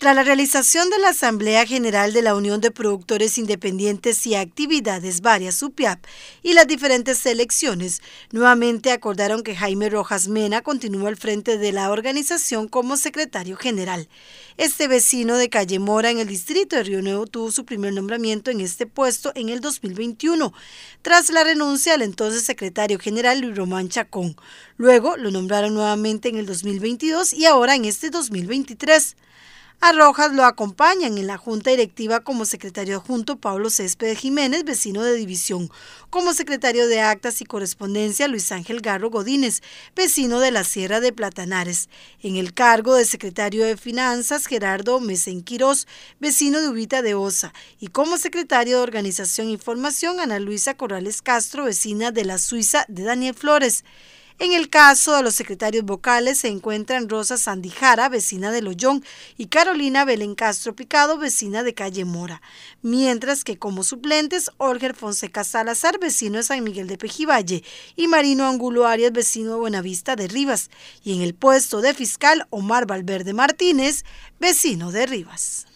Tras la realización de la Asamblea General de la Unión de Productores Independientes y Actividades Varias UPIAP y las diferentes elecciones, nuevamente acordaron que Jaime Rojas Mena continuó al frente de la organización como secretario general. Este vecino de Calle Mora en el distrito de Río Nuevo tuvo su primer nombramiento en este puesto en el 2021, tras la renuncia del entonces secretario general Luis Román Chacón. Luego lo nombraron nuevamente en el 2022 y ahora en este 2023. A Rojas lo acompañan en la Junta Directiva como secretario adjunto Pablo Césped Jiménez, vecino de división, como secretario de Actas y Correspondencia Luis Ángel Garro Godínez, vecino de la Sierra de Platanares, en el cargo de secretario de Finanzas Gerardo Mesén vecino de Ubita de Osa, y como secretario de Organización y Información, Ana Luisa Corrales Castro, vecina de la Suiza de Daniel Flores. En el caso de los secretarios vocales se encuentran Rosa Sandijara, vecina de Loyón, y Carolina Belén Castro Picado, vecina de Calle Mora, mientras que como suplentes Olger Fonseca Salazar, vecino de San Miguel de Pejivalle, y Marino Angulo Arias, vecino de Buenavista de Rivas, y en el puesto de fiscal Omar Valverde Martínez, vecino de Rivas.